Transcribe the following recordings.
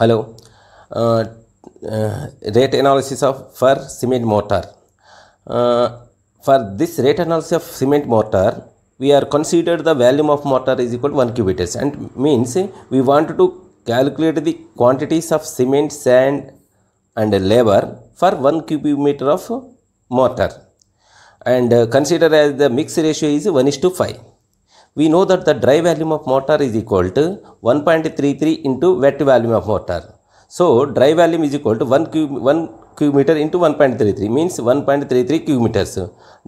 Hello, uh, uh, rate analysis of for cement mortar. Uh, for this rate analysis of cement mortar, we are considered the volume of mortar is equal to 1 cubic meters and means eh, we want to calculate the quantities of cement, sand and labor for 1 cubic meter of mortar and uh, consider as the mix ratio is 1 is to 5 we know that the dry volume of mortar is equal to 1.33 into wet volume of mortar. So, dry volume is equal to 1 cube, 1 cubic meter into 1.33 means 1.33 cubic meters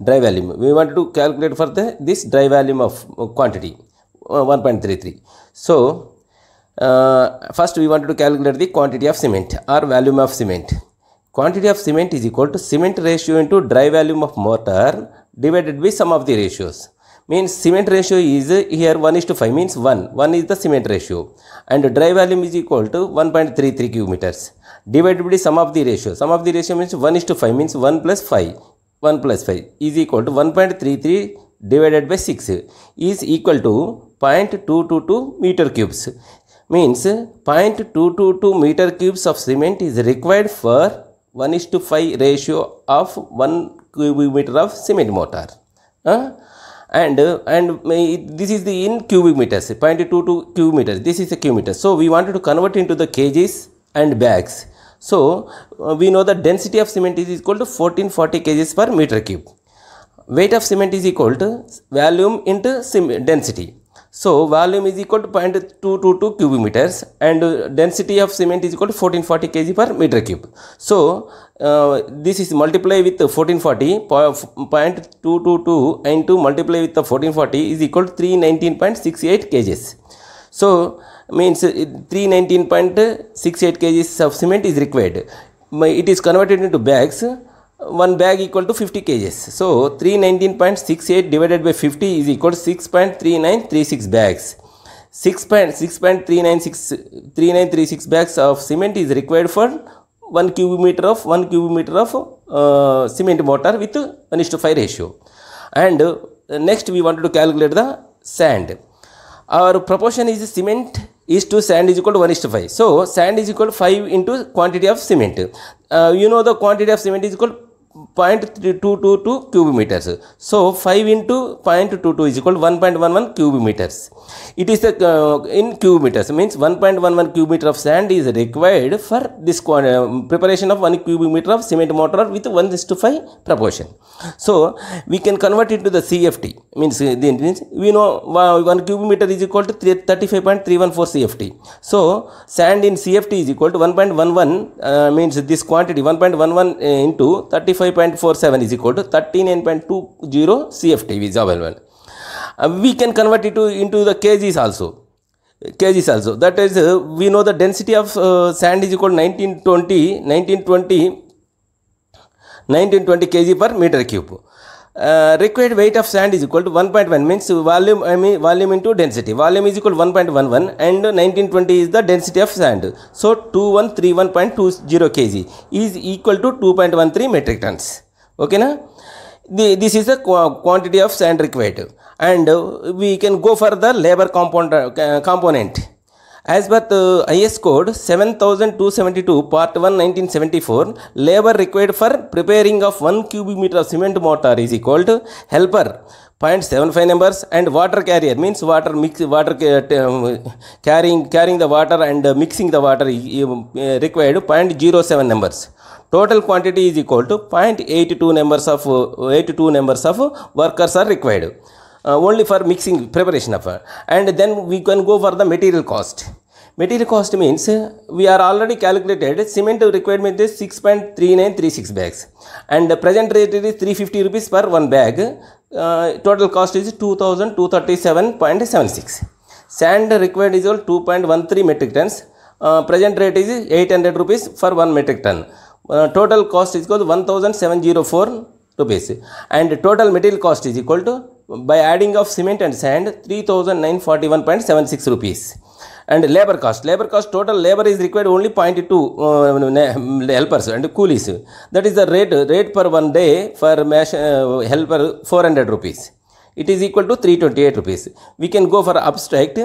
dry volume. We want to calculate for the, this dry volume of uh, quantity uh, 1.33. So, uh, first we want to calculate the quantity of cement or volume of cement. Quantity of cement is equal to cement ratio into dry volume of mortar divided by sum of the ratios means cement ratio is here 1 is to 5 means 1 1 is the cement ratio and dry volume is equal to 1.33 cubic meters divided by sum of the ratio sum of the ratio means 1 is to 5 means 1 plus 5 1 plus 5 is equal to 1.33 divided by 6 is equal to 0.222 meter cubes means 0.222 meter cubes of cement is required for 1 is to 5 ratio of 1 cubic meter of cement mortar. Uh, and uh, and this is the in cubic meters 0.22 cubic meters this is the cubic meter. so we wanted to convert into the kgs and bags so uh, we know the density of cement is equal to 1440 kgs per meter cube weight of cement is equal to volume into density so volume is equal to 0.222 cubic meters and density of cement is equal to 1440 kg per meter cube. So uh, this is multiply with 1440 0.222 into multiply with the 1440 is equal to 319.68 kgs. So means uh, 319.68 kgs of cement is required. It is converted into bags one bag equal to 50 kgs. So 319.68 divided by 50 is equal to 6.3936 bags. 6.3936 bags of cement is required for 1 cubic meter of 1 cubic meter of uh, cement mortar with 1 to 5 ratio. And uh, next we wanted to calculate the sand. Our proportion is cement is to sand is equal to 1 is to 5. So, sand is equal to 5 into quantity of cement. Uh, you know the quantity of cement is equal 0.222 cubic meters. So 5 into 0.22 is equal to 1.11 cubic meters. It is a, uh, in cubic meters means 1.11 cubic meter of sand is required for this uh, preparation of 1 cubic meter of cement mortar with 1 to 5 proportion. So we can convert it to the CFT means, uh, the means we know 1 cubic meter is equal to 35.314 CFT. So sand in CFT is equal to 1.11 uh, means this quantity 1.11 uh, into 35 25.47 is equal to 39.20 CFT is available. Uh, we can convert it to into the kgs also. Kgs also. That is, uh, we know the density of uh, sand is equal to 1920, 1920, 1920 kg per meter cube uh, required weight of sand is equal to 1.1 means volume I mean volume into density volume is equal to 1.11 and 1920 is the density of sand so 2131.20 kg is equal to 2.13 metric tons okay na the, this is the quantity of sand required and uh, we can go for the labor component, uh, component as per the IS code 7272 part 1 1974 labor required for preparing of 1 cubic meter of cement mortar is equal to helper 0.75 numbers and water carrier means water mix water um, carrying carrying the water and mixing the water required 0.07 numbers total quantity is equal to 0.82 numbers of 82 numbers of workers are required uh, only for mixing preparation of uh, and then we can go for the material cost Material cost means uh, we are already calculated cement requirement is 6.3936 bags and the present rate is 350 rupees per one bag. Uh, total cost is 2237.76. Sand required is all 2.13 metric tons. Uh, present rate is 800 rupees for one metric ton. Uh, total cost is equal to 1704 rupees and total material cost is equal to by adding of cement and sand 3941.76 rupees and labor cost. Labor cost total labor is required only 0.2 uh, helpers and coolies. That is the rate rate per one day for mesh, uh, helper 400 rupees it is equal to 328 rupees. We can go for abstract.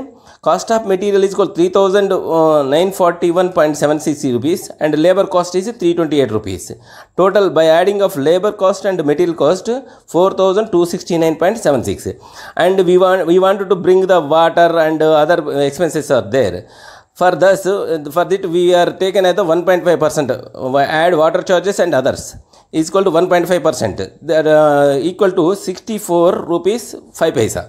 Cost of material is called 3941.76 uh, rupees and labor cost is 328 rupees. Total by adding of labor cost and material cost 4269.76 and we want we wanted to bring the water and other expenses are there. For this uh, for that we are taken as the 1.5% uh, add water charges and others is equal to 1.5 percent that uh, equal to 64 rupees 5 paisa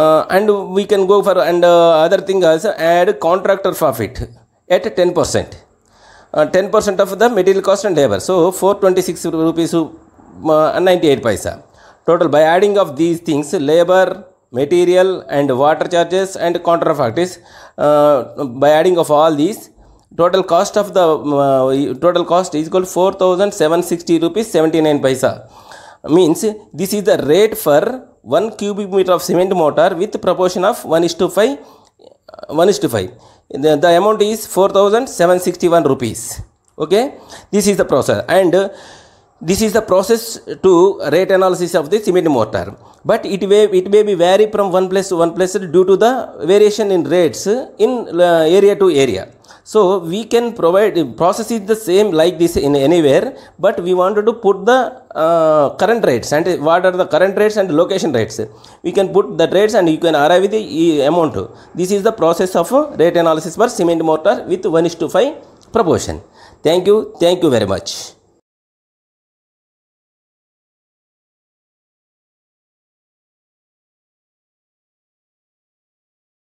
uh, and we can go for and uh, other thing also add contractor profit at 10 percent uh, 10 percent of the material cost and labor so 426 rupees uh, 98 paisa total by adding of these things labor material and water charges and contractor factors by adding of all these total cost of the uh, total cost is equal 4760 rupees 79 paisa means this is the rate for 1 cubic meter of cement mortar with proportion of 1 is to 5 uh, 1 is to 5 the, the amount is 4761 rupees okay this is the process and uh, this is the process to rate analysis of the cement mortar but it may it may be vary from one place to one place due to the variation in rates in uh, area to area so we can provide process is the same like this in anywhere, but we wanted to put the uh, current rates and what are the current rates and location rates. We can put the rates and you can arrive with the amount. This is the process of rate analysis for cement mortar with 1 is to 5 proportion. Thank you. Thank you very much.